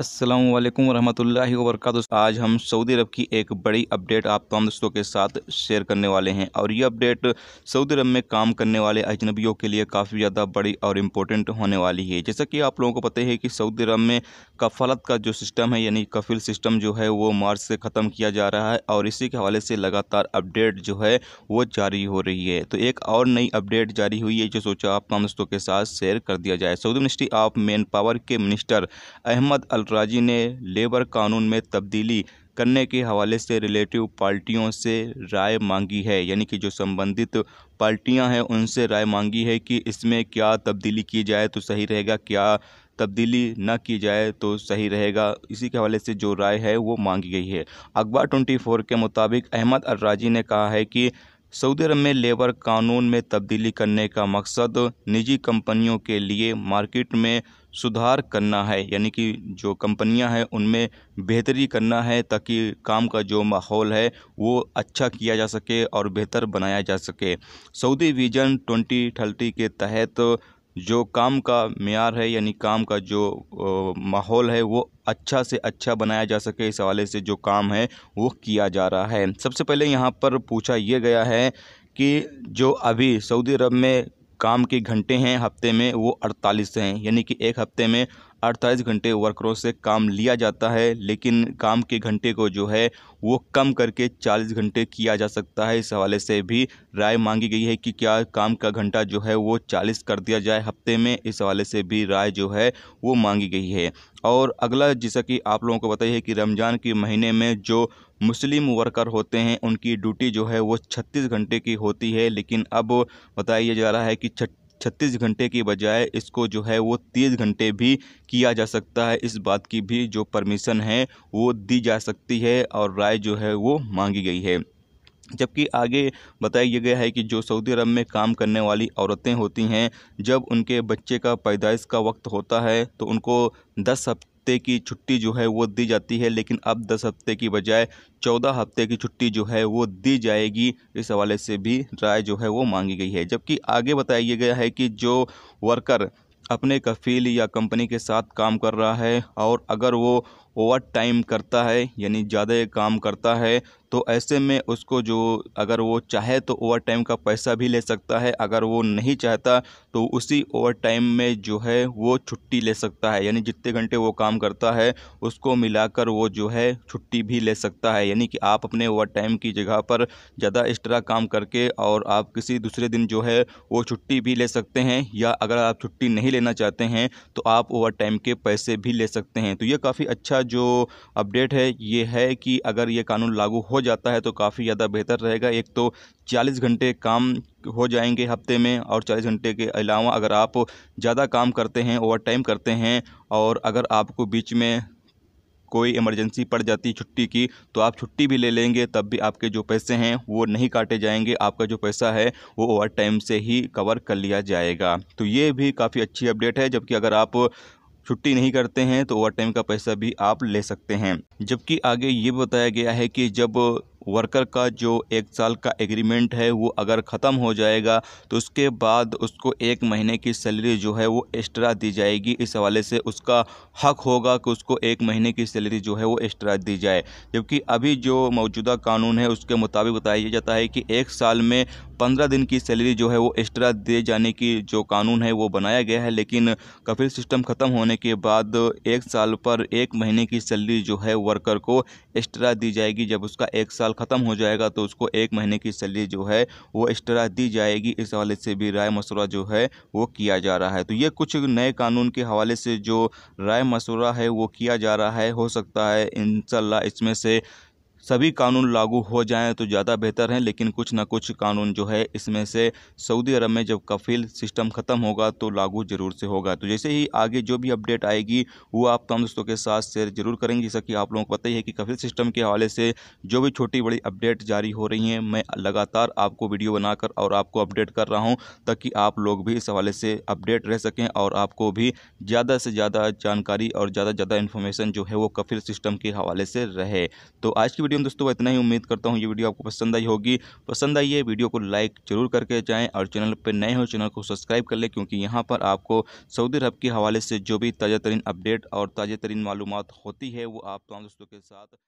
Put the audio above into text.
असलम वरहमल वरक आज हम सऊदी अरब की एक बड़ी अपडेट आप तमाम दोस्तों के साथ शेयर करने वाले हैं और ये अपडेट सऊदी अरब में काम करने वाले अजनबियों के लिए काफ़ी ज़्यादा बड़ी और इम्पोर्टेंट होने वाली है जैसा कि आप लोगों को पता है कि सऊदी अरब में कफालत का जो सिस्टम है यानी कफिल सिस्टम जो है वो मार्च से ख़त्म किया जा रहा है और इसी के हवाले से लगातार अपडेट जो है वो जारी हो रही है तो एक और नई अपडेट जारी हुई है जो सोचा आप तमाम दोस्तों के साथ शेयर कर दिया जाए Saudi ministry of manpower के मिनिस्टर अहमद अल राजी ने लेबर कानून में तब्दीली करने के हवाले से रिलेटिव पार्टियों से राय मांगी है यानी कि जो संबंधित पार्टियां हैं उनसे राय मांगी है कि इसमें क्या तब्दीली की जाए तो सही रहेगा क्या तब्दीली न की जाए तो सही रहेगा इसी के हवाले से जो राय है वो मांगी गई है अखबार 24 के मुताबिक अहमद अर्राजी ने कहा है कि सऊदी अरब में लेबर कानून में तब्दीली करने का मकसद निजी कंपनियों के लिए मार्केट में सुधार करना है यानी कि जो कंपनियां हैं उनमें बेहतरी करना है ताकि काम का जो माहौल है वो अच्छा किया जा सके और बेहतर बनाया जा सके सऊदी विजन 2030 के तहत जो काम का मैार है यानी काम का जो माहौल है वो अच्छा से अच्छा बनाया जा सके इस हवाले से जो काम है वो किया जा रहा है सबसे पहले यहाँ पर पूछा यह गया है कि जो अभी सऊदी अरब में काम के घंटे हैं हफ्ते में वो 48 हैं यानी कि एक हफ्ते में अड़तालीस घंटे वर्करों से काम लिया जाता है लेकिन काम के घंटे को जो है वो कम करके चालीस घंटे किया जा सकता है इस हवाले से भी राय मांगी गई है कि क्या काम का घंटा जो है वो चालीस कर दिया जाए हफ्ते में इस हवाले से भी राय जो है वो मांगी गई है और अगला जैसा कि आप लोगों को बताइए कि रमज़ान के महीने में जो मुस्लिम वर्कर होते हैं उनकी ड्यूटी जो है वो 36 घंटे की होती है लेकिन अब बताया जा रहा है कि छत्तीस घंटे की बजाय इसको जो है वो तीस घंटे भी किया जा सकता है इस बात की भी जो परमिशन है वो दी जा सकती है और राय जो है वो मांगी गई है जबकि आगे बताया गया है कि जो सऊदी अरब में काम करने वाली औरतें होती हैं जब उनके बच्चे का पैदाइश का वक्त होता है तो उनको दस हफ्ते हफ्ते की छुट्टी जो है वो दी जाती है लेकिन अब दस हफ्ते की बजाय चौदह हफ्ते की छुट्टी जो है वो दी जाएगी इस हवाले से भी राय जो है वो मांगी गई है जबकि आगे बताया गया है कि जो वर्कर अपने कफील या कंपनी के साथ काम कर रहा है और अगर वो ओवर टाइम करता है यानी ज़्यादा काम करता है तो ऐसे में उसको जो अगर वो चाहे तो ओवर टाइम का पैसा भी ले सकता है अगर वो नहीं चाहता तो उसी ओवर टाइम में जो है वो छुट्टी ले सकता है यानी जितने घंटे वो काम करता है उसको मिलाकर वो जो है छुट्टी भी ले सकता है यानी कि आप अपने ओवर टाइम की जगह पर ज़्यादा एक्स्ट्रा काम करके और आप किसी दूसरे दिन जो है वो छुट्टी भी ले सकते हैं या अगर आप छुट्टी नहीं लेना चाहते हैं तो आप ओवर टाइम के पैसे भी ले सकते हैं तो ये काफ़ी अच्छा जो अपडेट है ये है कि अगर ये कानून लागू हो जाता है तो काफ़ी ज़्यादा बेहतर रहेगा एक तो चालीस घंटे काम हो जाएंगे हफ्ते में और चालीस घंटे के अलावा अगर आप ज़्यादा काम करते हैं ओवर टाइम करते हैं और अगर आपको बीच में कोई इमरजेंसी पड़ जाती छुट्टी की तो आप छुट्टी भी ले लेंगे तब भी आपके जो पैसे हैं वो नहीं काटे जाएंगे आपका जो पैसा है वो ओवर टाइम से ही कवर कर लिया जाएगा तो ये भी काफ़ी अच्छी अपडेट है जबकि अगर आप छुट्टी नहीं करते हैं तो ओवर टाइम का पैसा भी आप ले सकते हैं जबकि आगे ये बताया गया है कि जब वर्कर का जो एक साल का एग्रीमेंट है वो अगर ख़त्म हो जाएगा तो उसके बाद उसको एक महीने की सैलरी जो है वो एक्स्ट्रा दी जाएगी इस हवाले से उसका हक होगा कि उसको एक महीने की सैलरी जो है वो एक्स्ट्रा दी जाए जबकि अभी जो मौजूदा कानून है उसके मुताबिक बताया जाता है कि एक साल में पंद्रह दिन की सैलरी जो है वो एक्स्ट्रा दिए जाने की जो कानून है वो बनाया गया है लेकिन कफिल सिस्टम ख़त्म होने के बाद एक साल पर एक महीने की सैलरी जो है वर्कर को एक्स्ट्रा दी जाएगी जब उसका एक साल साल ख़त्म हो जाएगा तो उसको एक महीने की सैलरी जो है वो एक्स्ट्रा दी जाएगी इस हवाले से भी राय मशूरा जो है वो किया जा रहा है तो ये कुछ नए कानून के हवाले से जो राय मशूरा है वो किया जा रहा है हो सकता है इन इसमें से सभी कानून लागू हो जाएं तो ज़्यादा बेहतर हैं लेकिन कुछ ना कुछ कानून जो है इसमें से सऊदी अरब में जब कफील सिस्टम ख़त्म होगा तो लागू ज़रूर से होगा तो जैसे ही आगे जो भी अपडेट आएगी वो आप तमाम दोस्तों के साथ शेयर जरूर करेंगे जैसा कि आप लोगों को पता ही है कि कफील सिस्टम के हवाले से जो भी छोटी बड़ी अपडेट जारी हो रही हैं मैं लगातार आपको वीडियो बनाकर और आपको अपडेट कर रहा हूँ ताकि आप लोग भी इस हवाले से अपडेट रह सकें और आपको भी ज़्यादा से ज़्यादा जानकारी और ज़्यादा ज़्यादा इन्फॉर्मेशन जो है वो कफील सिस्टम के हवाले से रहे तो आज की वीडियो में दोस्तों इतना ही उम्मीद करता हूँ ये वीडियो आपको पसंद आई होगी पसंद आई है वीडियो को लाइक जरूर करके जाएँ और चैनल पर नए हो चैनल को सब्सक्राइब कर लें क्योंकि यहाँ पर आपको सऊदी अरब के हवाले से जो भी ताज़ा तरीन अपडेट और ताज़ा तरीन मालूम होती है वो आप तमाम दोस्तों के साथ